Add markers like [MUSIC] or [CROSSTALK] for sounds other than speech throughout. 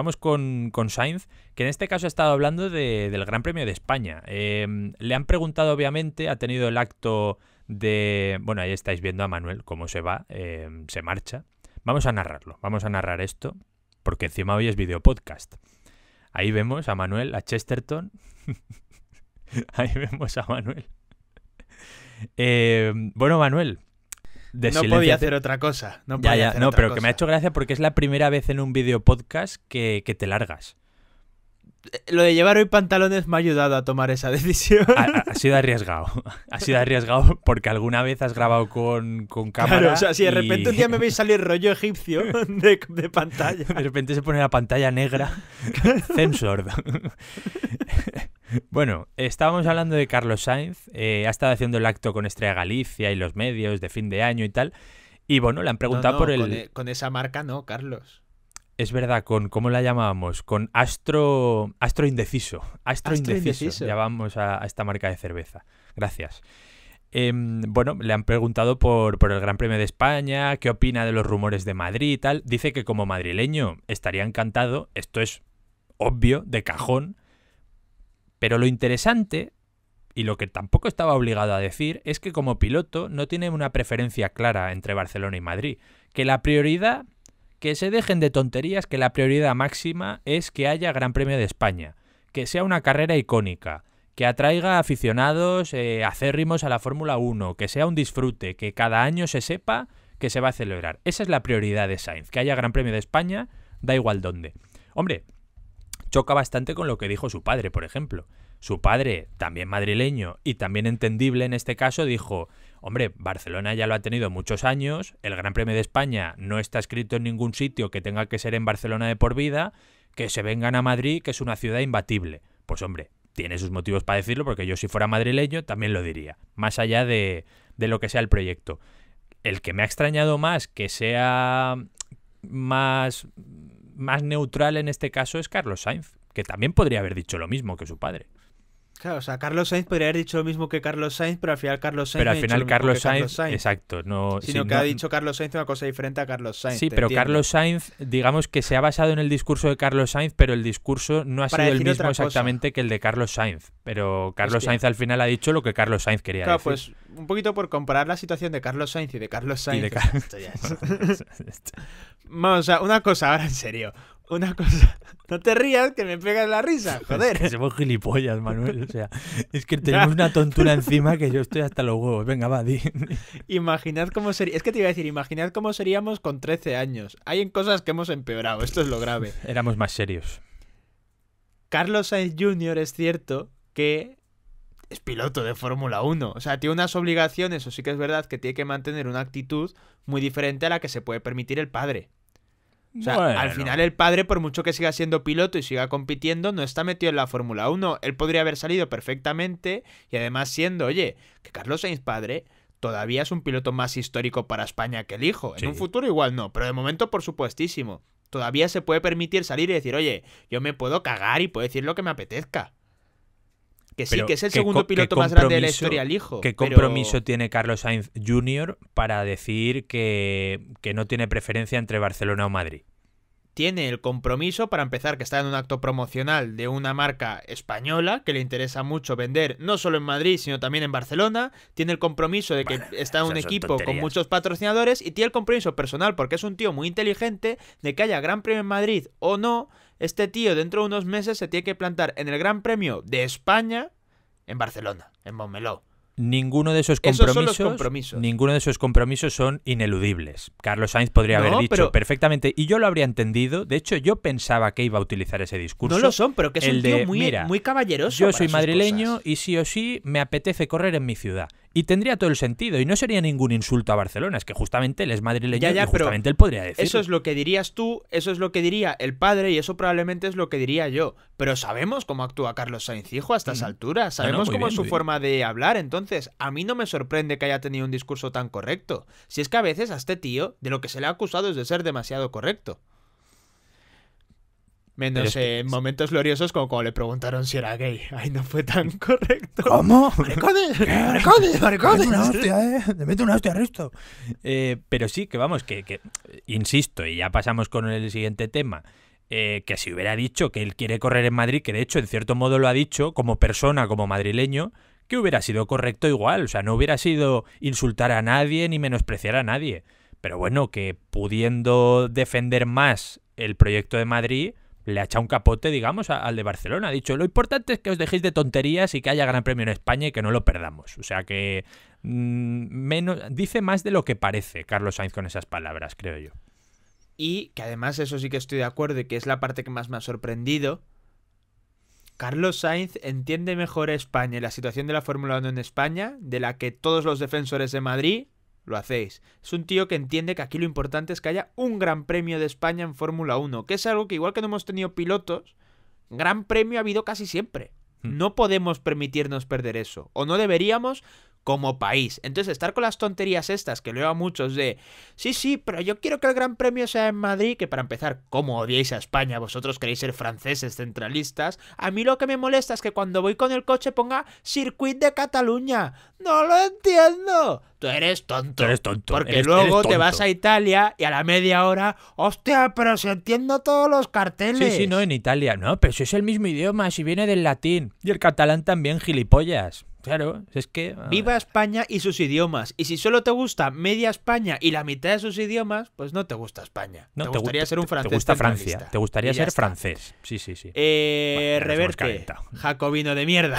Vamos con, con Sainz, que en este caso ha estado hablando del Gran Premio de España. Em, le han preguntado, obviamente, ha tenido el acto de... Bueno, ahí estáis viendo a Manuel cómo se va, em, se marcha. Vamos a narrarlo, vamos a narrar esto, porque encima hoy es video podcast. Ahí vemos a Manuel, a Chesterton. [LAUGHS] ahí vemos a Manuel. Em, bueno, Manuel, no podía hacer otra cosa. No, podía ya, ya, no pero que me ha hecho gracia porque es la primera vez en un video podcast que, te largas. Eh, lo de llevar hoy pantalones me ha ayudado a tomar esa [LAUGHS] decisión. Ha, sido arriesgado. [LAUGHS] Ha sido arriesgado porque alguna vez has grabado con, con cámara. o sea, si de repente un día me veis salir rollo egipcio [LAUGHS] de, pantalla. De repente se pone la pantalla negra. Censor. Bueno, estábamos hablando de Carlos Sainz, eh, ha estado haciendo el acto con Estrella Galicia y los medios de fin de año y tal, y bueno, le han preguntado por el... E-, con, esa marca no, Carlos. Es verdad, con ¿cómo la llamábamos? Con Astro Astro Indeciso. Astro, Indeciso. Ya Llamamos a, esta marca de cerveza. Gracias. Em, bueno, le han preguntado por, por, el Gran Premio de España, qué opina de los rumores de Madrid y tal. Dice que como madrileño estaría encantado, esto es obvio, de cajón, pero lo interesante, y lo que tampoco estaba obligado a decir, es que como piloto no tiene una preferencia clara entre Barcelona y Madrid. Que la prioridad, que se dejen de tonterías, que la prioridad máxima es que haya Gran Premio de España, que sea una carrera icónica, que atraiga aficionados eh, acérrimos a la Fórmula 1, que sea un disfrute, que cada año se sepa que se va a celebrar. Esa es la prioridad de Sainz, que haya Gran Premio de España, da igual dónde. Hombre, choca bastante con lo que dijo su padre, por ejemplo. Su padre, también madrileño y también entendible en este caso, dijo, hombre, Barcelona ya lo ha tenido muchos años, el Gran Premio de España no está escrito en ningún sitio que tenga que ser en Barcelona de por vida, que se vengan a Madrid, que es una ciudad imbatible. Pues hombre, tiene sus motivos para decirlo, porque yo si fuera madrileño también lo diría, más allá de, de lo que sea el proyecto. El que me ha extrañado más que sea más más neutral en este caso es Carlos Sainz, que también podría haber dicho lo mismo que su padre. Claro, o sea, Carlos Sainz podría haber dicho lo mismo que Carlos Sainz, pero al final Carlos Sainz. Pero al final Carlos, Sainz, Carlos, Sainz, Exacto. No, sino que ha dicho Carlos Sainz una cosa diferente a Carlos Sainz. Sí, pero Carlos Sainz, digamos que se ha basado en el discurso de Carlos Sainz, pero el discurso no ha sido el mismo exactamente que el de Carlos Sainz. Pero Carlos Sainz al final ha dicho lo que Carlos Sainz quería decir. Claro, pues un poquito por comparar la situación de Carlos Sainz y de Carlos Sainz. Vamos, o una cosa ahora en serio una cosa. [LAUGHS] No te rías que me pegas la risa, [LAUGHS] joder. Es que gilipollas, Manuel. O sea, es que tenemos [LAUGHS] una tontura encima que yo estoy hasta los huevos. Venga, va, di. Imaginad cómo sería. Es que te iba a decir, imaginad cómo seríamos con 13 años. Hay en cosas que hemos empeorado, esto es lo grave. Éramos más serios. Carlos Sainz Jr. es cierto que es piloto de Fórmula 1. O sea, tiene unas obligaciones, o sí que es verdad que tiene que mantener una actitud muy diferente a la que se puede permitir el padre al final el padre, por mucho que siga siendo piloto y siga compitiendo, no está metido en la Fórmula 1. Él podría haber salido perfectamente y además siendo, oye, que Carlos Sainz padre todavía es un piloto más histórico para España que el hijo. En un futuro igual no, pero de momento por supuestísimo. Todavía se puede permitir salir y decir, oye, yo me puedo cagar y puedo decir lo que me apetezca. Que sí, que es el segundo piloto más grande de la historia, el hijo. ¿Qué compromiso tiene Carlos Sainz Jr. para decir que, que no tiene preferencia entre Barcelona o Madrid? tiene el compromiso, para empezar, que está en un acto promocional de una marca española que le interesa mucho vender, no solo en Madrid, sino también en Barcelona. Tiene el compromiso de que está en un equipo con muchos patrocinadores y tiene el compromiso personal, porque es un tío muy inteligente, de que haya Gran Premio en Madrid o no, este tío dentro de unos meses se tiene que plantar en el Gran Premio de España en Barcelona, en Montmeló. Ninguno de esos compromisos, son ninguno de esos compromisos son ineludibles. Carlos Sainz podría haber dicho perfectamente y yo lo habría entendido. De hecho, yo pensaba que iba a utilizar ese discurso. No lo son, pero que es el un tío muy, muy caballeroso. Yo soy madrileño y sí o sí me apetece correr en mi ciudad. Y tendría todo el sentido. Y no sería ningún insulto a Barcelona. Es que justamente él es madrileño y justamente él podría decir. Eso es lo que dirías tú, eso es lo que diría el padre y eso probablemente es lo que diría yo. Pero sabemos cómo actúa Carlos Sainz Hijo a estas mm. alturas. Ah, sabemos cómo es su forma de hablar. Entonces, a mí no me sorprende que haya tenido un discurso tan correcto. Si es que a veces a este tío de lo que se le ha acusado es de ser demasiado correcto. Menos en momentos gloriosos como cuando le preguntaron si era gay. [LAUGHS] Ahí no fue tan [LAUGHS] correcto. ¿Cómo? ¡Maricones! ¡Maricones! ¡Maricones! una hostia, eh! mete una hostia, Eh, pero sí, que vamos, que, insisto, y ya pasamos con el siguiente tema. Eh, que si hubiera dicho que él quiere correr en Madrid, que de hecho en cierto modo lo ha dicho como persona, como madrileño, que hubiera sido correcto igual, o sea, no hubiera sido insultar a nadie ni menospreciar a nadie. Pero bueno, que pudiendo defender más el proyecto de Madrid, le ha echado un capote, digamos, al de Barcelona. Ha dicho, lo importante es que os dejéis de tonterías y que haya Gran Premio en España y que no lo perdamos. O sea que mm, menos, dice más de lo que parece Carlos Sainz con esas palabras, creo yo. Y que además eso sí que estoy de acuerdo y que es la parte que más me ha sorprendido. Carlos Sainz entiende mejor España y la situación de la Fórmula 1 en España de la que todos los defensores de Madrid lo hacéis. Es un tío que entiende que aquí lo importante es que haya un Gran Premio de España en Fórmula 1, que es algo que igual que no hemos tenido pilotos, Gran Premio ha habido casi siempre. Hmm. No podemos permitirnos perder eso, o no deberíamos como país. Entonces, estar con las tonterías estas que leo a muchos de, sí, sí, pero yo quiero que el Gran Premio sea en Madrid, que para empezar, como odiáis a España, vosotros queréis ser franceses centralistas, a mí lo que me molesta es que cuando voy con el coche ponga Circuit de Cataluña. No lo entiendo. Tú eres tonto. eres tonto. Porque luego te vas a Italia y a la media hora, hostia, pero si entiendo todos los carteles. Sí, sí, no, en Italia, no, pero si es el mismo idioma, si viene del latín. Y el catalán también, gilipollas. Claro, es que... Viva España y sus idiomas. Y si solo te gusta media España y la mitad de sus idiomas, pues no te gusta España. No, te, gustaría ser un francés. Te gusta Francia. Te gustaría ser francés. Sí, sí, sí. Eh, reverte. Jacobino de mierda.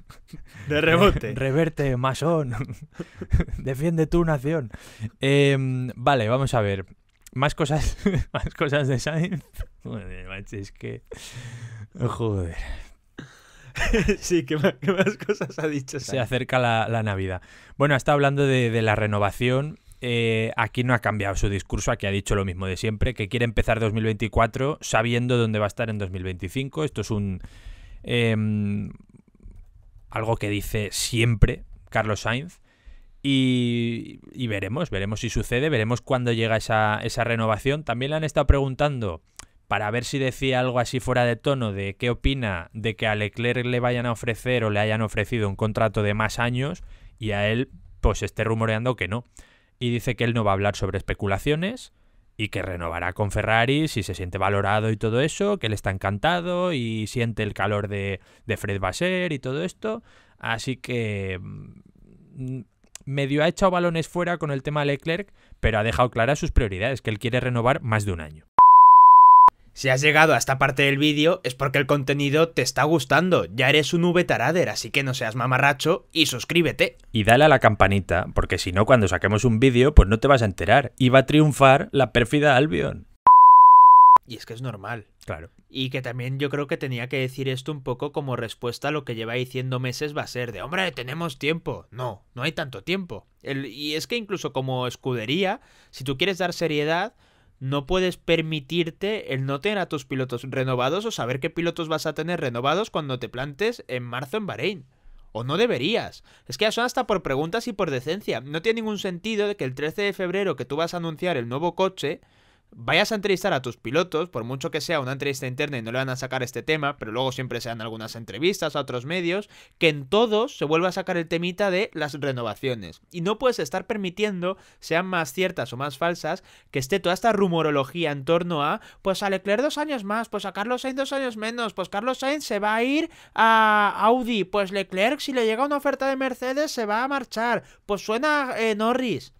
[LAUGHS] de rebote. reverte, masón. [LAUGHS] Defiende tu nación. Em, vale, vamos a ver. Más cosas, [LAUGHS] más cosas de Sainz. Joder, es que... Joder. [LAUGHS] sí, ¿qué más, cosas ha dicho? Se acerca la, Navidad. Bueno, está hablando de, la renovación. Eh, aquí no ha cambiado su discurso, aquí ha dicho lo mismo de siempre, que quiere empezar 2024 sabiendo dónde va a estar en 2025. Esto es un... Em, algo que dice siempre Carlos Sainz. Y, veremos, veremos si sucede, veremos cuándo llega esa, esa renovación. También le han estado preguntando para ver si decía algo así fuera de tono de qué opina de que a Leclerc le vayan a ofrecer o le hayan ofrecido un contrato de más años y a él pues esté rumoreando que no. Y dice que él no va a hablar sobre especulaciones y que renovará con Ferrari si se siente valorado y todo eso, que él está encantado y siente el calor de, de Fred Basser y todo esto. Así que mm, medio ha echado balones fuera con el tema Leclerc, pero ha dejado claras sus prioridades, que él quiere renovar más de un año. Si has llegado a esta parte del vídeo es porque el contenido te está gustando, ya eres un V-Tarader, así que no seas mamarracho y suscríbete. Y dale a la campanita, porque si no cuando saquemos un vídeo pues no te vas a enterar y va a triunfar la pérfida Albion. Y es que es normal. Claro. Y que también yo creo que tenía que decir esto un poco como respuesta a lo que lleva diciendo meses va a ser de, hombre, tenemos tiempo. No, no hay tanto tiempo. y es que incluso como escudería, si tú quieres dar seriedad, no puedes permitirte el no tener a tus pilotos renovados o saber qué pilotos vas a tener renovados cuando te plantes en marzo en Bahrein. O no deberías. Es que ya son hasta por preguntas y por decencia. No tiene ningún sentido de que el 13 de febrero que tú vas a anunciar el nuevo coche, vayas a entrevistar a tus pilotos, por mucho que sea una entrevista interna y no le van a sacar este tema, pero luego siempre sean algunas entrevistas a otros medios, que en todos se vuelva a sacar el temita de las renovaciones. Y no puedes estar permitiendo, sean más ciertas o más falsas, que esté toda esta rumorología en torno a, pues a Leclerc dos años más, pues a Carlos Sainz dos años menos, pues Carlos Sainz se va a ir a Audi, pues Leclerc si le llega una oferta de Mercedes se va a marchar, pues suena a eh, Norris.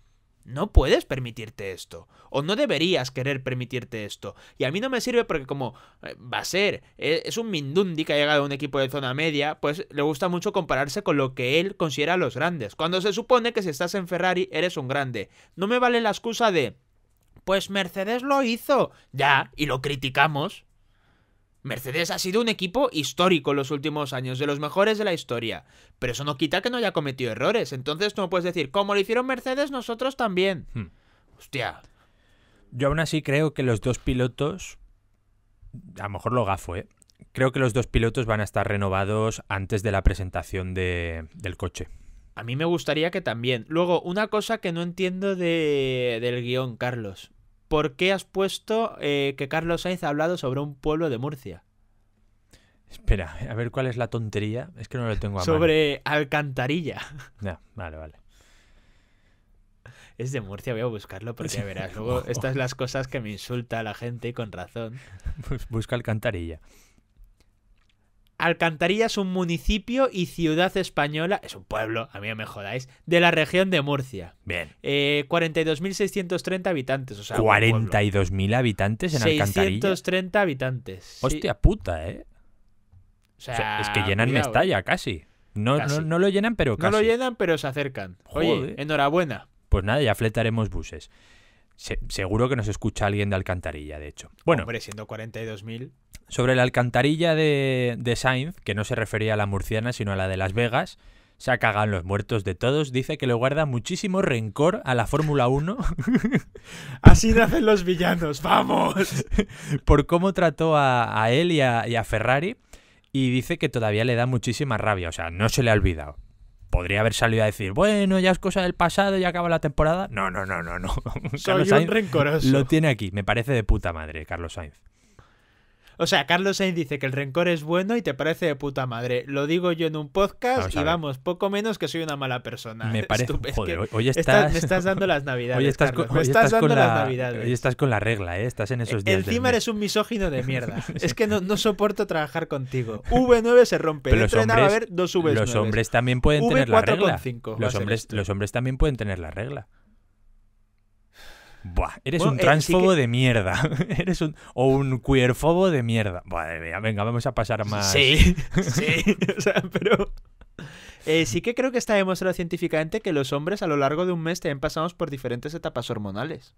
No puedes permitirte esto. O no deberías querer permitirte esto. Y a mí no me sirve porque como eh, va a ser, e, es un Mindundi que ha llegado a un equipo de zona media, pues le gusta mucho compararse con lo que él considera los grandes. Cuando se supone que si estás en Ferrari eres un grande. No me vale la excusa de... Pues Mercedes lo hizo. Ya, y lo criticamos. Mercedes ha sido un equipo histórico en los últimos años, de los mejores de la historia. Pero eso no quita que no haya cometido errores. Entonces tú no puedes decir, como lo hicieron Mercedes, nosotros también. Hmm. Hostia. Yo aún así creo que los dos pilotos. A lo mejor lo gafo, ¿eh? Creo que los dos pilotos van a estar renovados antes de la presentación del coche. A mí me gustaría que también. Luego, una cosa que no entiendo del guión, Carlos. ¿por qué has puesto eh, que Carlos Sainz ha hablado sobre un pueblo de Murcia? Espera, a ver cuál es la tontería. Es que no lo tengo a Sobre Alcantarilla. Ya, vale, vale. Es de Murcia, voy a buscarlo porque ya verás. Luego, [LAUGHS] estas son las cosas que me insulta la gente y con razón. Pues busca Alcantarilla. Alcantarilla es un municipio y ciudad española, es un pueblo, a mí me jodáis, de la región de Murcia. Bien. 42.630 eh, habitantes, o sea. 42.000 habitantes en Alcantarilla. 630 habitantes. Hostia puta, ¿eh? O sea, es que llenan Mestalla eh. casi. No, No, lo llenan, pero casi. No lo llenan, pero se acercan. Joder. enhorabuena. Pues nada, ya fletaremos buses. seguro que nos escucha alguien de Alcantarilla, de hecho. Bueno. Hombre, siendo 42.000. Sobre la alcantarilla de, Sainz, que no se refería a la murciana sino a la de Las Vegas, se ha los muertos de todos. Dice que le guarda muchísimo rencor a la Fórmula 1. [LAUGHS] Así nacen los villanos, vamos. [LAUGHS] Por cómo trató a, él y a, Ferrari. Y dice que todavía le da muchísima rabia. O sea, no se le ha olvidado. Podría haber salido a decir, bueno, ya es cosa del pasado, ya acaba la temporada. No, no, no, no, no. [LAUGHS] Soy Carlos un Lo tiene aquí. Me parece de puta madre, Carlos Sainz. O sea, Carlos Sainz dice que el rencor es bueno y te parece de puta madre. Lo digo yo en un podcast y vamos, poco menos que soy una mala persona. Me parece. Joder, hoy, estás... estás... dando las navidades. Hoy estás, Con, dando la... las navidades. estás con la regla, ¿eh? Estás en esos días. Encima eres un misógino de mierda. [LAUGHS] es que no, soporto trabajar contigo. V9 se rompe. Pero hombres, a dos V9. Los hombres también pueden tener la regla. Los hombres, los hombres también pueden tener la regla. Buah, eres un eh, transfobo de mierda. [LAUGHS] eres un. O un queerfobo de mierda. Eh, venga, vamos a pasar más. Sí, [LAUGHS] sí. o sea, pero. Eh, sí que creo que está demostrado científicamente que los hombres a lo largo de un mes también pasamos por diferentes etapas hormonales.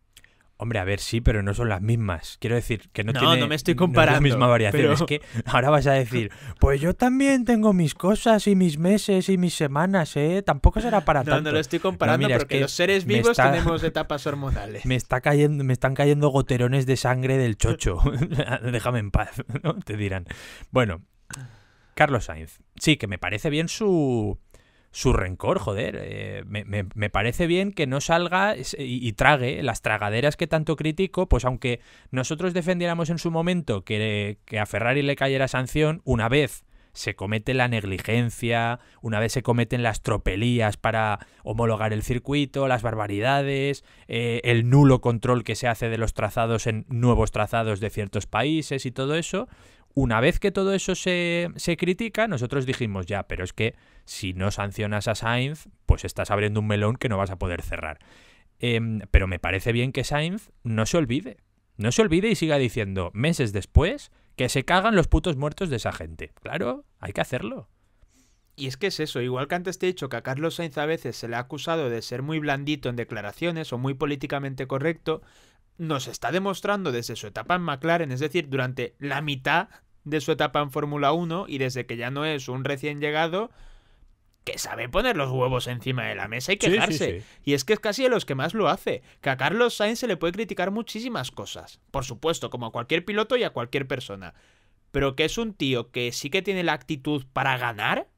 Hombre, a ver, sí, pero no son las mismas. Quiero decir que no, me estoy comparando. la misma variación. Es que ahora vas a decir, pues yo también tengo mis cosas y mis meses y mis semanas, ¿eh? Tampoco será para tanto. [LAUGHS] No, no lo estoy comparando porque los seres vivos tenemos [LAUGHS] etapas hormonales. Me, está cayendo, me están cayendo goterones de sangre del chocho. [LAUGHS] Déjame en paz, ¿no? Te dirán. Bueno, Carlos Sainz. Sí, que me parece bien su su rencor, joder. Eh, me, me, parece bien que no salga y, trague las tragaderas que tanto critico, pues aunque nosotros defendiéramos en su momento que, a Ferrari le cayera sanción, una vez se comete la negligencia, una vez se cometen las tropelías para homologar el circuito, las barbaridades, eh, el nulo control que se hace de los trazados en nuevos trazados de ciertos países y todo eso, una vez que todo eso se, critica, nosotros dijimos ya, pero es que si no sancionas a Sainz, pues estás abriendo un melón que no vas a poder cerrar. Em, pero me parece bien que Sainz no se olvide. No se olvide y siga diciendo meses después que se cagan los putos muertos de esa gente. Claro, hay que hacerlo. Y es que es eso, igual que antes te he dicho que a Carlos Sainz a veces se le ha acusado de ser muy blandito en declaraciones o muy políticamente correcto, nos está demostrando desde su etapa en McLaren, es decir, durante la mitad de su etapa en Fórmula 1 y desde que ya no es un recién llegado, que sabe poner los huevos encima de la mesa y quejarse. Y es que es casi de los que más lo hace. Que a Carlos Sainz se le puede criticar muchísimas cosas. Por supuesto, como a cualquier piloto y a cualquier persona. Pero que es un tío que sí que tiene la actitud para ganar,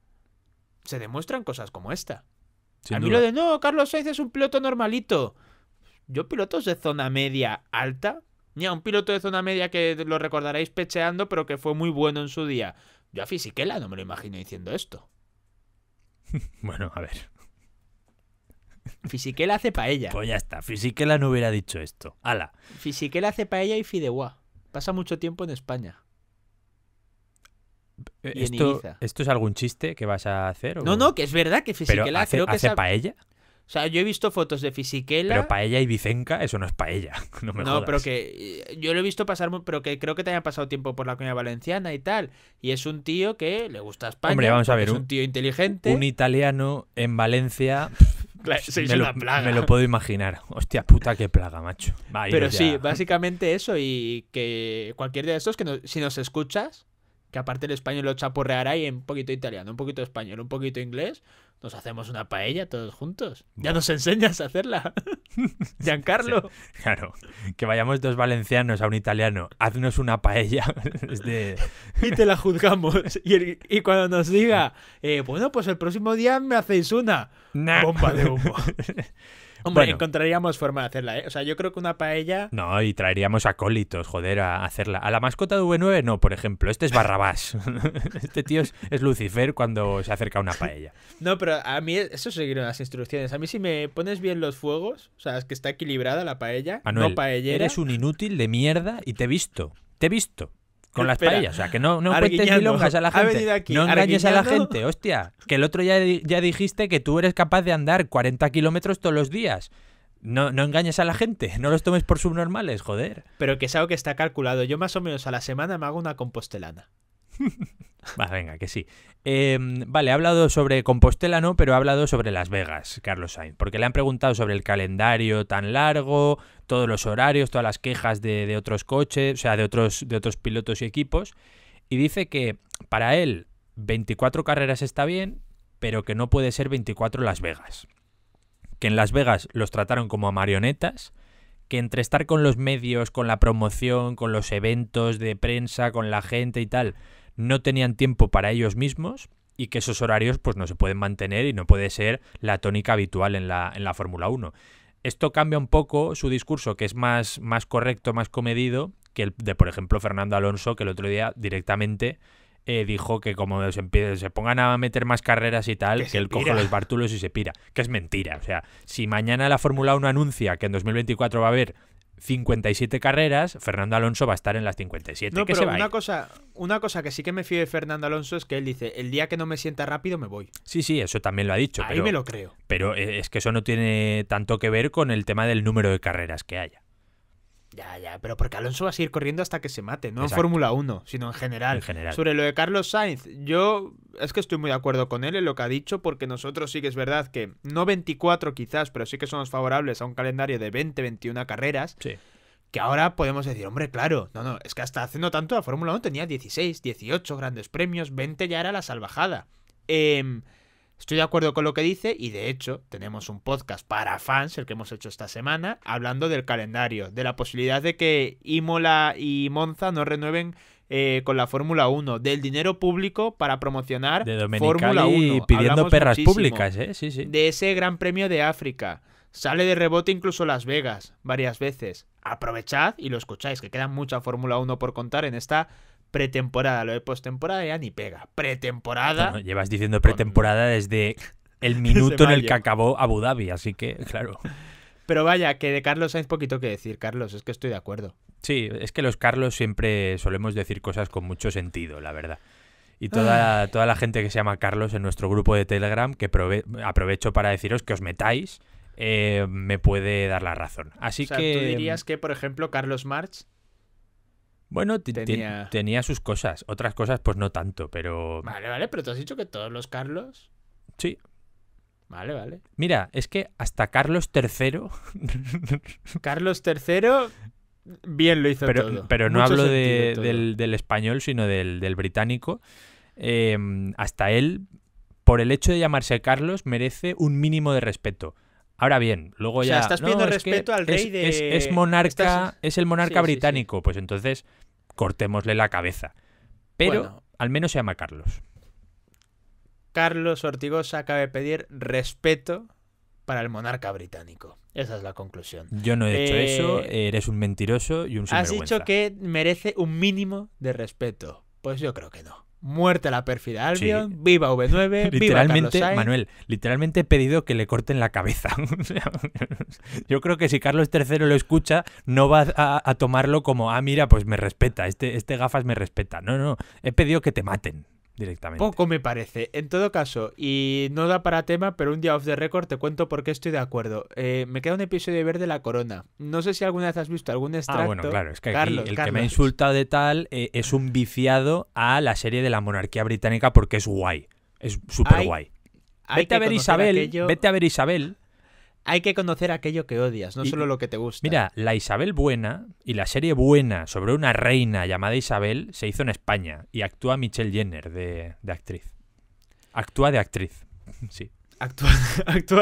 se demuestran cosas como esta. a mí lo de no, Carlos Sainz es un piloto normalito. Yo pilotos de zona media alta a un piloto de zona media que lo recordaréis pecheando, pero que fue muy bueno en su día. Yo a Fisiquela no me lo imagino diciendo esto. [LAUGHS] bueno, a ver. Fisiquela hace paella. Pues ya está, Fisiquela no hubiera dicho esto. Ala. Fisiquela hace paella y fideuá. Pasa mucho tiempo en España. Eh, esto, es algún chiste que vas a hacer? No, no, que es verdad que Fisiquela creo que hace paella. O sea, yo he visto fotos de Fisiquela… Pero paella y Vicenca, eso no es paella. [LAUGHS] No, me no pero que eh, yo lo he visto pasar, pero que creo que te haya pasado tiempo por la coña valenciana y tal. Y es un tío que le gusta España. Hombre, vamos a ver. Es un, tío inteligente. Un italiano en Valencia. [LAUGHS] Claro, me, una plaga. me lo puedo imaginar. Hostia puta, qué plaga, macho. pero pues sí, básicamente eso. Y que cualquier día de estos, que si nos escuchas, que aparte el español lo chapurreará y un poquito italiano, un poquito español, un poquito inglés nos hacemos una paella todos juntos. Ya nos enseñas a hacerla. [LAUGHS] Giancarlo. claro, que vayamos dos valencianos a un italiano, haznos una paella. [LAUGHS] [LAUGHS] Y te la juzgamos. Y, cuando nos diga, eh, bueno, pues el próximo día me hacéis una bomba de humo. Hombre, encontraríamos forma de hacerla, ¿eh? O sea, yo creo que una paella. No, y traeríamos acólitos, joder, a hacerla. A la mascota de V9, no, por ejemplo. Este es Barrabás. [LAUGHS] este tío es, Lucifer cuando se acerca a una paella. [LAUGHS] No, pero a mí, eso seguiré las instrucciones. A mí, si me pones bien los fuegos, o sea, es que está equilibrada la paella, no paellera. Eres un inútil de mierda y te he visto. Te he visto con las playas, O sea, que no, no cuentes a la gente. No engañes a la gente, hostia. Que el otro ya, ya dijiste que tú eres capaz de andar 40 kilómetros todos los días. No, no engañes a la gente, [LAUGHS] no los tomes por subnormales, joder. Pero que es algo que está calculado. Yo más o menos a la semana me hago una compostelana. [LAUGHS] vale, venga, que sí. Em, vale, ha hablado sobre Compostela, no, pero ha hablado sobre Las Vegas, Carlos Sainz, porque le han preguntado sobre el calendario tan largo, todos los horarios, todas las quejas de, otros coches, o sea, de otros, de otros pilotos y equipos, y dice que para él 24 carreras está bien, pero que no puede ser 24 Las Vegas. Que en Las Vegas los trataron como a marionetas, que entre estar con los medios, con la promoción, con los eventos de prensa, con la gente y tal, no tenían tiempo para ellos mismos y que esos horarios pues no se pueden mantener y no puede ser la tónica habitual en la, en la Fórmula 1. Esto cambia un poco su discurso, que es más, más correcto, más comedido, que el de, por ejemplo, Fernando Alonso, que el otro día directamente eh, dijo que como se, pongan a meter más carreras y tal, que, el él coge los Bartulos y se pira. Que es mentira. O sea, si mañana la Fórmula 1 anuncia que en 2024 va a haber 57 carreras, Fernando Alonso va a estar en las 57. que se va una, cosa, una cosa que sí que me fío de Fernando Alonso es que él dice, el día que no me sienta rápido me voy. Sí, sí, eso también lo ha dicho. Ahí me lo creo. Pero eh, es que eso no tiene tanto que ver con el tema del número de carreras que haya. Ya, ya, pero porque Alonso va a seguir corriendo hasta que se mate, no en Fórmula 1, sino en general. Sobre lo de Carlos Sainz, yo es que estoy muy de acuerdo con él en lo que ha dicho, porque nosotros sí que es verdad que, no 24 quizás, pero sí que somos favorables a un calendario de 20, 21 carreras. Que ahora podemos decir, hombre, claro, no, no, es que hasta haciendo tanto la Fórmula 1 tenía 16, 18 grandes premios, 20 ya era la salvajada. Eh, Estoy de acuerdo con lo que dice y de hecho tenemos un podcast para fans, el que hemos hecho esta semana, hablando del calendario, de la posibilidad de que Imola y Monza no renueven eh, con la Fórmula 1, del dinero público para promocionar Fórmula 1. pidiendo perras públicas, ¿eh? De ese Gran Premio de África. Sale de rebote incluso Las Vegas varias veces. Aprovechad y lo escucháis, que queda mucha Fórmula 1 por contar en esta pretemporada, lo de postemporada ya ni pega. Pretemporada. llevas diciendo pretemporada desde [LAUGHS] el minuto en el que acabó Abu Dhabi, así que, claro. Pero vaya, que de Carlos Hay poquito que decir, Carlos, es que estoy de acuerdo. Sí, es que los Carlos siempre solemos decir cosas con mucho sentido, la verdad. Y toda, ah. toda la gente que se llama Carlos en nuestro grupo de Telegram, que aprovecho para deciros que os metáis, eh, me puede dar la razón. Así que. ¿Tú dirías que, por ejemplo, Carlos March bueno, tenía... sus cosas. Otras cosas, pues no tanto, pero. Vale, vale, pero te has dicho que todos los Carlos. Sí. Vale, vale. Mira, es que hasta Carlos III. [LAUGHS] Carlos III bien lo hizo pero, todo. Pero no hablo del, español, sino del, británico. Eh, hasta él, por el hecho de llamarse Carlos, merece un mínimo de respeto. Ahora bien, luego ya. estás pidiendo respeto es al rey es, de. Es, monarca, es el monarca británico, pues entonces cortémosle la cabeza. Pero al menos se llama Carlos. Carlos Ortigosa acaba de pedir respeto para el monarca británico. Esa es la conclusión. Yo no he hecho eh, eso, eres un mentiroso y un Has dicho que merece un mínimo de respeto. Pues yo creo que no. Muerte a la pérfida Albion, viva V9, literalmente, viva Manuel, literalmente he pedido que le corten la cabeza. [LAUGHS] [LAUGHS] Yo creo que si Carlos III lo escucha, no va a, a, tomarlo como, ah, mira, pues me respeta, este, este gafas me respeta. No, no, he pedido que te maten directamente. Poco me parece. En todo caso, y no da para tema, pero un día off the record te cuento por qué estoy de acuerdo. Eh, me queda un episodio de Verde la Corona. No sé si alguna vez has visto algún ah, extracto. Ah, bueno, claro, es que el que me ha insultado de tal eh, es un viciado a la serie de la monarquía británica porque es guay. Es súper guay. Vete a ver Isabel, vete a ver Isabel hay que conocer aquello que odias, no solo lo que te gusta. Mira, la Isabel Buena y la serie Buena sobre una reina llamada Isabel se hizo en España y actúa Michelle Jenner de, actriz. Actúa de actriz, [LAUGHS] sí. Actúa,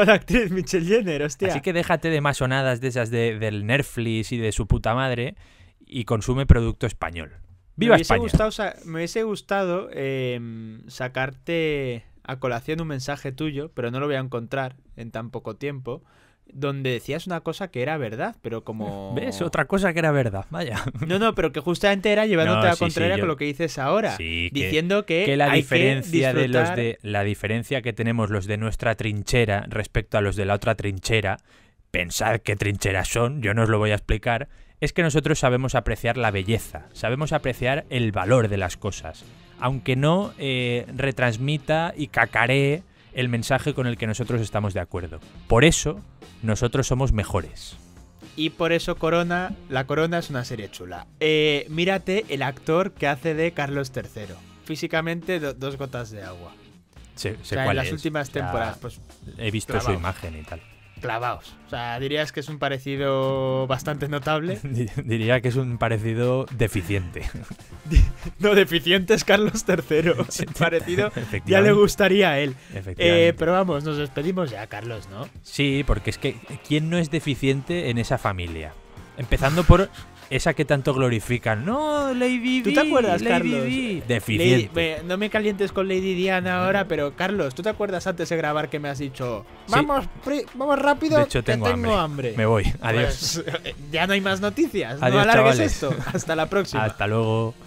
de [LAUGHS] actriz Michelle Jenner, hostia. Así que déjate de masonadas de esas de, del Netflix y de su puta madre y consume producto español. ¡Viva me España! me hubiese gustado em, sacarte a colación un mensaje tuyo, pero no lo voy a encontrar en tan poco tiempo, donde decías una cosa que era verdad, pero como... ¿Ves? Otra cosa que era verdad, vaya. No, no, pero que justamente era llevándote a la contraria con lo que dices ahora, sí, diciendo que, que, la diferencia que de los de la diferencia que tenemos los de nuestra trinchera respecto a los de la otra trinchera, pensad qué trincheras son, yo no os lo voy a explicar, es que nosotros sabemos apreciar la belleza, sabemos apreciar el valor de las cosas, aunque no eh, retransmita y cacaree el mensaje con el que nosotros estamos de acuerdo. Por eso, nosotros somos mejores. Y por eso Corona, la Corona es una serie chula. Eh, mírate el actor que hace de Carlos III. Físicamente, dos gotas de agua. Sí, en las últimas temporadas. pues, he visto su imagen y tal clavados. O sea, dirías que es un parecido bastante notable. [LAUGHS] Diría que es un parecido deficiente. [LAUGHS] no, deficiente es Carlos III. [LAUGHS] parecido ya le gustaría a él. Eh, pero vamos, nos despedimos ya, Carlos, ¿no? Sí, porque es que ¿quién no es deficiente en esa familia? Empezando por esa que tanto glorifican. No, Lady ¿Tú te acuerdas, Lady Carlos? Deficiente. no me calientes con Lady Diana ahora, pero Carlos, ¿tú te acuerdas antes de grabar que me has dicho vamos, vamos rápido? De tengo, hambre. Me voy. Adiós. Pues, [LAUGHS] ya no hay más noticias. no alargues esto. Hasta la [LAUGHS] próxima. Hasta luego.